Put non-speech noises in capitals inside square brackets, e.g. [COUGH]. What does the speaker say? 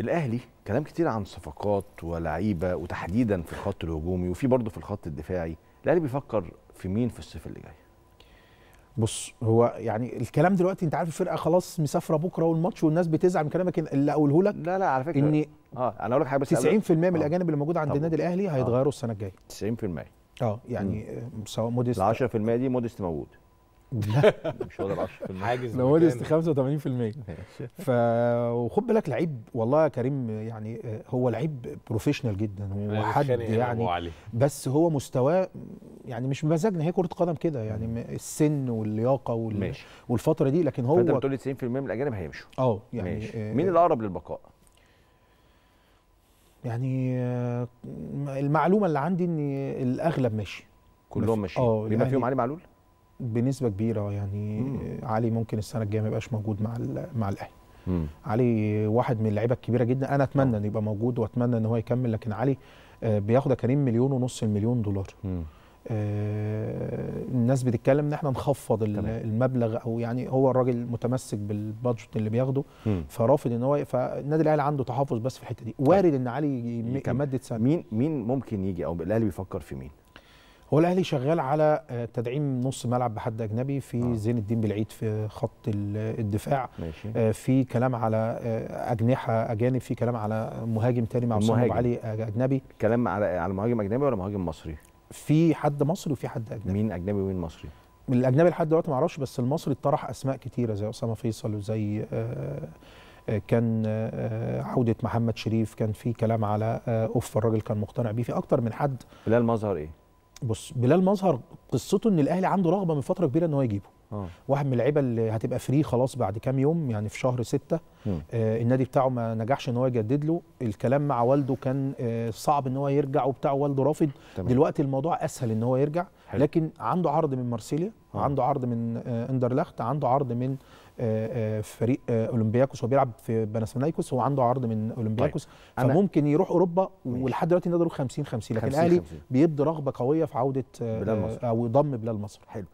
الاهلي كلام كتير عن صفقات ولعيبه وتحديدا في الخط الهجومي وفي برضه في الخط الدفاعي الاهلي بيفكر في مين في الصيف اللي جاي بص هو يعني الكلام دلوقتي انت عارف الفرقه خلاص مسافره بكره والماتش والناس بتزعل من كلامك اللي اقوله لك لا لا على فكره ان اه انا اقول لك حاجه بس 90% من آه. الاجانب اللي موجوده عند النادي الاهلي آه. هيتغيروا آه. السنه الجايه 90% اه يعني سواء موديست ال 10% دي موديست موجود لا [LAUGHS] مش واخد 10% حاجز لو ودست 85% ف وخد بالك لعيب والله يا كريم يعني آه، هو لعيب بروفيشنال جدا وحد يعني بس هو مستواه يعني مش بمزاجنا هي كره قدم كده يعني السن واللياقه وال... ماشي. والفتره دي لكن هو فانت بتقول 90% من الاجانب هيمشوا اه يعني ماشي. آه، مين الاقرب للبقاء؟ يعني آه، المعلومه اللي عندي ان الاغلب ماشي كلهم ماشيين بما فيهم يعني علي معلول؟ بنسبه كبيره يعني مم. علي ممكن السنه الجايه ما يبقاش موجود مع مع الاهلي علي واحد من اللعيبه الكبيره جدا انا اتمنى ان يبقى موجود واتمنى ان هو يكمل لكن علي آه، بياخد كريم مليون ونص المليون دولار آه الناس بتتكلم ان احنا نخفض تمام. المبلغ او يعني هو الراجل متمسك بالبادجت اللي بياخده فرافض ان هو فالنادي الاهلي عنده تحفظ بس في الحته دي طيب. وارد ان علي يمدد سنه مين مين ممكن يجي او الاهلي بيفكر في مين هو الاهلي شغال على آه، تدعيم نص ملعب بحد اجنبي في آه. زين الدين بالعيد في خط الدفاع ماشي. آه، في كلام على آه، اجنحه اجانب في كلام على مهاجم تاني مع مصطفى علي اجنبي كلام على على مهاجم اجنبي ولا مهاجم مصري في حد مصري وفي حد اجنبي مين اجنبي ومين مصري الاجنبي لحد دلوقتي ما اعرفش بس المصري اتطرح اسماء كتيره زي اسامه فيصل وزي كان عوده محمد شريف كان في كلام على اوف الراجل كان مقتنع بيه في اكتر من حد بلال مظهر ايه بص بلال مظهر قصته ان الاهلي عنده رغبه من فتره كبيره ان هو يجيبه آه. واحد من اللعيبه اللي هتبقى فري خلاص بعد كام يوم يعني في شهر ستة آه النادي بتاعه ما نجحش ان هو يجدد له الكلام مع والده كان آه صعب ان هو يرجع وبتاع والده رافض تمام. دلوقتي الموضوع اسهل ان هو يرجع حلو. لكن عنده عرض من مارسيليا آه. عنده عرض من آه اندرلخت عنده عرض من آه, آه، فريق آه اولمبياكوس هو بيلعب في بنسلونيكوس هو عنده عرض من اولمبياكوس طيب. فممكن يروح اوروبا ولحد دلوقتي نقدر 50 50 لكن الاهلي بيدي رغبه قويه في عوده آه او ضم بلال مصر حلو